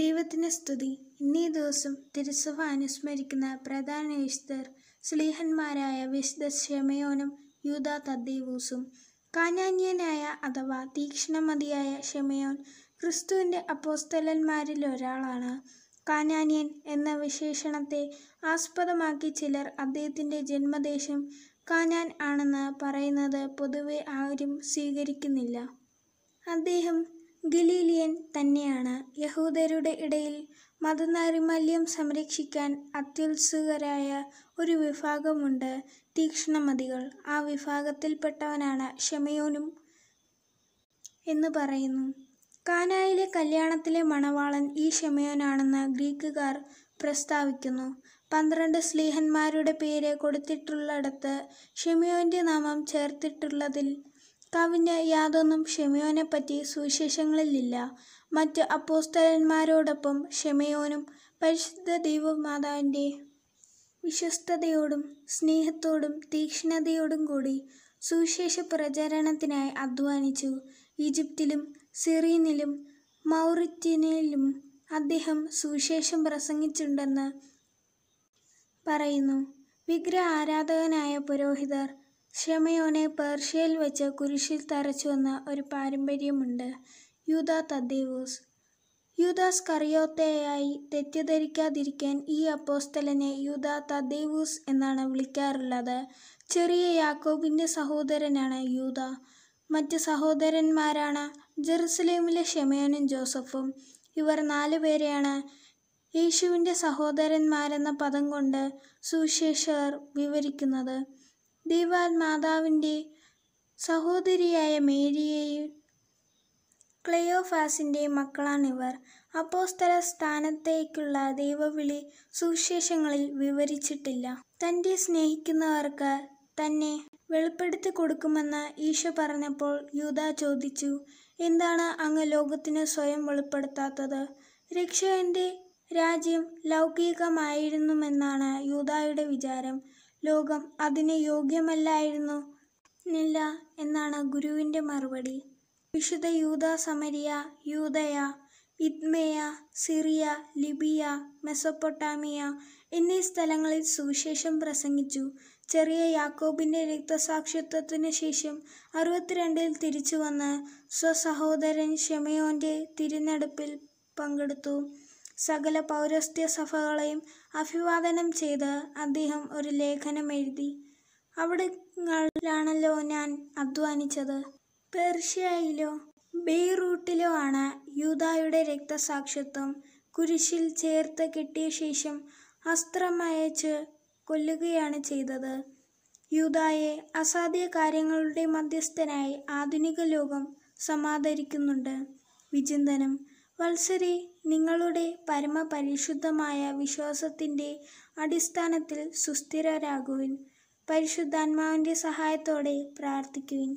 ദൈവത്തിന് സ്തുതി ഇന്നേ ദിവസം തിരുസഭ അനുസ്മരിക്കുന്ന പ്രധാന വിശുദ്ധർ സ്ലീഹന്മാരായ വിശുദ്ധ ക്ഷമയോനും യൂത തദ്ദേവൂസും കാനാന്യനായ അഥവാ തീക്ഷ്ണമതിയായ ക്ഷമയോൻ ക്രിസ്തുവിൻ്റെ അപ്പോസ്തലന്മാരിൽ ഒരാളാണ് കാനാന്യൻ എന്ന വിശേഷണത്തെ ആസ്പദമാക്കി ചിലർ അദ്ദേഹത്തിൻ്റെ ജന്മദേശം കാനാൻ ആണെന്ന് പറയുന്നത് പൊതുവെ ആരും സ്വീകരിക്കുന്നില്ല അദ്ദേഹം ഗലീലിയൻ തന്നെയാണ് യഹൂദരുടെ ഇടയിൽ മതനാരിമല്യം സംരക്ഷിക്കാൻ അത്യുത്സുകരായ ഒരു വിഭാഗമുണ്ട് തീക്ഷ്ണമതികൾ ആ വിഭാഗത്തിൽപ്പെട്ടവനാണ് ഷമയോനും എന്ന് പറയുന്നു കാനായിലെ കല്യാണത്തിലെ മണവാളൻ ഈ ഷമയോനാണെന്ന് ഗ്രീക്കുകാർ പ്രസ്താവിക്കുന്നു പന്ത്രണ്ട് സ്ലീഹന്മാരുടെ പേര് കൊടുത്തിട്ടുള്ളിടത്ത് ഷെമിയോൻ്റെ നാമം ചേർത്തിട്ടുള്ളതിൽ കവിഞ്ഞ് യാതൊന്നും ഷെമിയോനെപ്പറ്റി സുവിശേഷങ്ങളിലില്ല മറ്റ് അപ്പോസ്തലന്മാരോടൊപ്പം ക്ഷമയോനും പരിശുദ്ധ ദൈവമാതാവിൻ്റെ വിശ്വസ്തയോടും സ്നേഹത്തോടും തീക്ഷ്ണതയോടും കൂടി സുവിശേഷ പ്രചരണത്തിനായി അധ്വാനിച്ചു ഈജിപ്തിലും സിറീനിലും മൗറിറ്റിനിലും അദ്ദേഹം സുവിശേഷം പ്രസംഗിച്ചിട്ടുണ്ടെന്ന് പറയുന്നു വിഗ്രഹ ആരാധകനായ പുരോഹിതർ ക്ഷമയോനെ പേർഷ്യയിൽ വെച്ച് കുരിശിൽ തറച്ചുവന്ന ഒരു പാരമ്പര്യമുണ്ട് യൂത തദ്ദേവോസ് യൂദാസ് കറിയോത്തയായി തെറ്റിദ്ധരിക്കാതിരിക്കാൻ ഈ അപ്പോസ്തലനെ യൂത തദ്ദേവൂസ് എന്നാണ് വിളിക്കാറുള്ളത് ചെറിയ യാക്കോബിൻ്റെ സഹോദരനാണ് യൂത മറ്റ് സഹോദരന്മാരാണ് ജെറുസലേമിലെ ഷെമയോനും ജോസഫും ഇവർ നാലുപേരെയാണ് യേശുവിൻ്റെ സഹോദരന്മാരെന്ന പദം കൊണ്ട് സുശേഷർ വിവരിക്കുന്നത് മാതാവിൻ്റെ സഹോദരിയായ മേരിയെയും ക്ലയോഫാസിൻ്റെ മക്കളാണിവർ അപ്പോസ്തല സ്ഥാനത്തേക്കുള്ള ദൈവവിളി സുവിശേഷങ്ങളിൽ വിവരിച്ചിട്ടില്ല തൻ്റെ സ്നേഹിക്കുന്നവർക്ക് തന്നെ വെളിപ്പെടുത്തി കൊടുക്കുമെന്ന് ഈശോ പറഞ്ഞപ്പോൾ യൂത ചോദിച്ചു എന്താണ് അങ്ങ് ലോകത്തിന് സ്വയം വെളിപ്പെടുത്താത്തത് രക്ഷകൻ്റെ രാജ്യം ലൗകികമായിരുന്നുമെന്നാണ് യൂതായുടെ വിചാരം ലോകം അതിന് യോഗ്യമല്ലായിരുന്നു നില്ല എന്നാണ് ഗുരുവിൻ്റെ മറുപടി വിശുദ്ധ യൂത സമരിയ യൂതയ ഇദ്മേയ സിറിയ ലിബിയ മെസൊപ്പൊട്ടാമിയ എന്നീ സ്ഥലങ്ങളിൽ സുവിശേഷം പ്രസംഗിച്ചു ചെറിയ യാക്കോബിൻ്റെ രക്തസാക്ഷിത്വത്തിന് ശേഷം അറുപത്തിരണ്ടിൽ തിരിച്ചു വന്ന് സ്വസഹോദരൻ ഷെമയോൻ്റെ തിരഞ്ഞെടുപ്പിൽ പങ്കെടുത്തു സകല പൗരസ്ത്യ സഭകളെയും അഭിവാദനം ചെയ്ത് അദ്ദേഹം ഒരു ലേഖനം എഴുതി അവിടങ്ങളിലാണല്ലോ ഞാൻ അധ്വാനിച്ചത് പേർഷ്യയിലോ ബെയ്റൂട്ടിലോ ആണ് യൂതായുടെ രക്തസാക്ഷിത്വം കുരിശിൽ ചേർത്ത് കിട്ടിയ ശേഷം അസ്ത്രമയച്ച് കൊല്ലുകയാണ് ചെയ്തത് യൂതായെ അസാധ്യ കാര്യങ്ങളുടെ മധ്യസ്ഥനായി ആധുനിക ലോകം സമാദരിക്കുന്നുണ്ട് വിചിന്തനം വത്സരി നിങ്ങളുടെ പരമപരിശുദ്ധമായ വിശ്വാസത്തിൻ്റെ അടിസ്ഥാനത്തിൽ സുസ്ഥിരരാകുവിൻ പരിശുദ്ധാത്മാവിൻ്റെ സഹായത്തോടെ പ്രാർത്ഥിക്കുവിൻ